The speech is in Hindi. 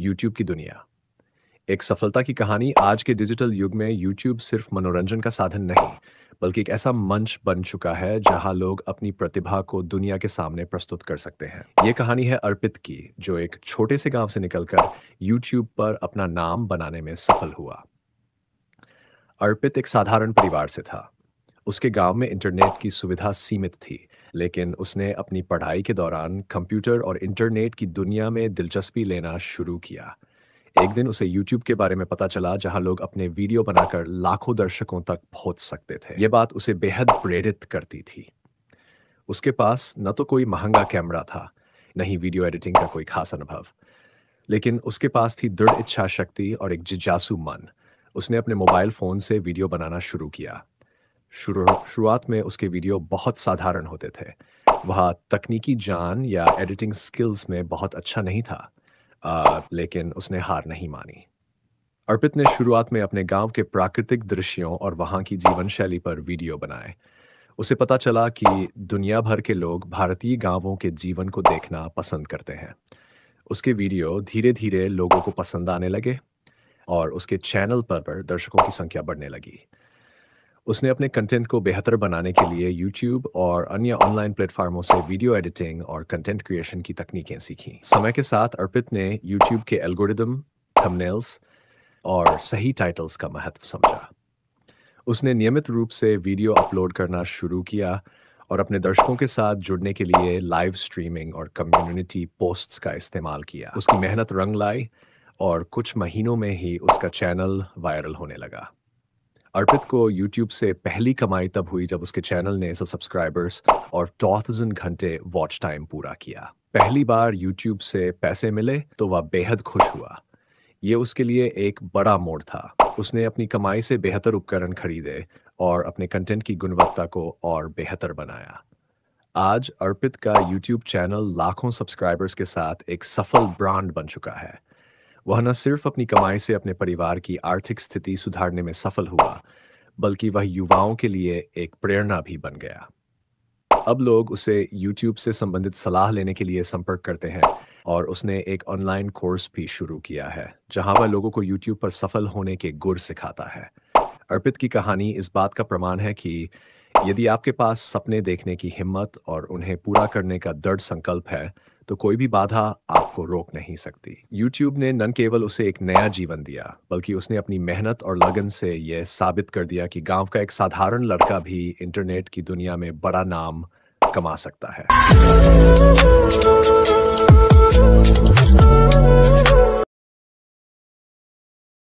यूट्यूब की दुनिया एक सफलता की कहानी आज के डिजिटल युग में यूट्यूब सिर्फ मनोरंजन का साधन नहीं बल्कि एक ऐसा मंच बन चुका है जहां लोग अपनी प्रतिभा को दुनिया के सामने प्रस्तुत कर सकते हैं ये कहानी है अर्पित की जो एक छोटे से गांव से निकलकर यूट्यूब पर अपना नाम बनाने में सफल हुआ अर्पित एक साधारण परिवार से था उसके गांव में इंटरनेट की सुविधा सीमित थी लेकिन उसने अपनी पढ़ाई के दौरान कंप्यूटर और इंटरनेट की दुनिया में दिलचस्पी लेना शुरू किया एक दिन उसे यूट्यूब के बारे में पता चला जहां लोग अपने वीडियो बनाकर लाखों दर्शकों तक पहुंच सकते थे ये बात उसे बेहद प्रेरित करती थी उसके पास न तो कोई महंगा कैमरा था न ही वीडियो एडिटिंग का कोई खास अनुभव लेकिन उसके पास थी दृढ़ इच्छा शक्ति और एक जिज्ञासु मन उसने अपने मोबाइल फोन से वीडियो बनाना शुरू किया शुरू शुरुआत में उसके वीडियो बहुत साधारण होते थे वह तकनीकी जान या एडिटिंग स्किल्स में बहुत अच्छा नहीं था आ, लेकिन उसने हार नहीं मानी अर्पित ने शुरुआत में अपने गांव के प्राकृतिक दृश्यों और वहां की जीवन शैली पर वीडियो बनाए उसे पता चला कि दुनिया भर के लोग भारतीय गांवों के जीवन को देखना पसंद करते हैं उसके वीडियो धीरे धीरे लोगों को पसंद आने लगे और उसके चैनल पर, पर दर्शकों की संख्या बढ़ने लगी उसने अपने कंटेंट को बेहतर बनाने के लिए यूट्यूब और अन्य ऑनलाइन प्लेटफॉर्मों से वीडियो एडिटिंग और कंटेंट क्रिएशन की तकनीकें सीखी समय के साथ अर्पित ने यूट्यूब के एल्गोरिदम थंबनेल्स और सही टाइटल्स का महत्व समझा उसने नियमित रूप से वीडियो अपलोड करना शुरू किया और अपने दर्शकों के साथ जुड़ने के लिए लाइव स्ट्रीमिंग और कम्युनिटी पोस्ट्स का इस्तेमाल किया उसकी मेहनत रंग लाई और कुछ महीनों में ही उसका चैनल वायरल होने लगा अर्पित को यूट्यूब से पहली कमाई तब हुई जब उसके चैनल ने सब्सक्राइबर्स और 2000 घंटे वॉच टाइम पूरा किया पहली बार यूट्यूब से पैसे मिले तो वह बेहद खुश हुआ ये उसके लिए एक बड़ा मोड़ था उसने अपनी कमाई से बेहतर उपकरण खरीदे और अपने कंटेंट की गुणवत्ता को और बेहतर बनाया आज अर्पित का यूट्यूब चैनल लाखों सब्सक्राइबर्स के साथ एक सफल ब्रांड बन चुका है वह न सिर्फ अपनी कमाई से अपने परिवार की आर्थिक स्थिति सुधारने में सफल हुआ बल्कि वह युवाओं के लिए एक प्रेरणा भी बन गया अब लोग उसे यूट्यूब से संबंधित सलाह लेने के लिए संपर्क करते हैं और उसने एक ऑनलाइन कोर्स भी शुरू किया है जहां वह लोगों को यूट्यूब पर सफल होने के गुर सिखाता है अर्पित की कहानी इस बात का प्रमाण है कि यदि आपके पास सपने देखने की हिम्मत और उन्हें पूरा करने का दृढ़ संकल्प है तो कोई भी बाधा आपको रोक नहीं सकती YouTube ने न केवल उसे एक नया जीवन दिया बल्कि उसने अपनी मेहनत और लगन से यह साबित कर दिया कि गांव का एक साधारण लड़का भी इंटरनेट की दुनिया में बड़ा नाम कमा सकता है